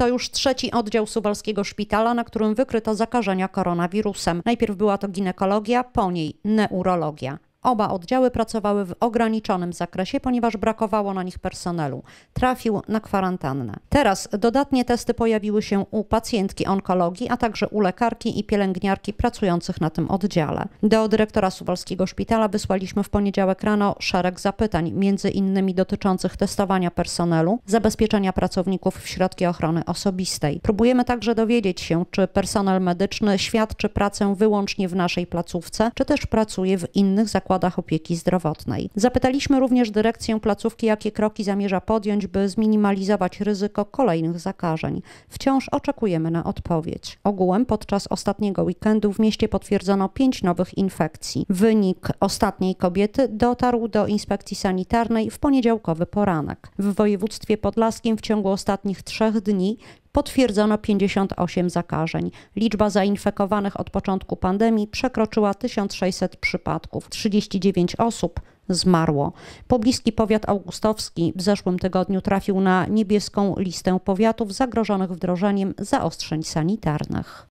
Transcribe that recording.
To już trzeci oddział suwalskiego szpitala, na którym wykryto zakażenia koronawirusem. Najpierw była to ginekologia, po niej neurologia. Oba oddziały pracowały w ograniczonym zakresie, ponieważ brakowało na nich personelu. Trafił na kwarantannę. Teraz dodatnie testy pojawiły się u pacjentki onkologii, a także u lekarki i pielęgniarki pracujących na tym oddziale. Do dyrektora Suwalskiego Szpitala wysłaliśmy w poniedziałek rano szereg zapytań, między innymi dotyczących testowania personelu, zabezpieczenia pracowników w środki ochrony osobistej. Próbujemy także dowiedzieć się, czy personel medyczny świadczy pracę wyłącznie w naszej placówce, czy też pracuje w innych zakładach zakładach opieki zdrowotnej. Zapytaliśmy również dyrekcję placówki, jakie kroki zamierza podjąć, by zminimalizować ryzyko kolejnych zakażeń. Wciąż oczekujemy na odpowiedź. Ogółem podczas ostatniego weekendu w mieście potwierdzono pięć nowych infekcji. Wynik ostatniej kobiety dotarł do inspekcji sanitarnej w poniedziałkowy poranek. W województwie podlaskim w ciągu ostatnich trzech dni potwierdzono 58 zakażeń. Liczba zainfekowanych od początku pandemii przekroczyła 1600 przypadków. 39 osób zmarło. Pobliski powiat augustowski w zeszłym tygodniu trafił na niebieską listę powiatów zagrożonych wdrożeniem zaostrzeń sanitarnych.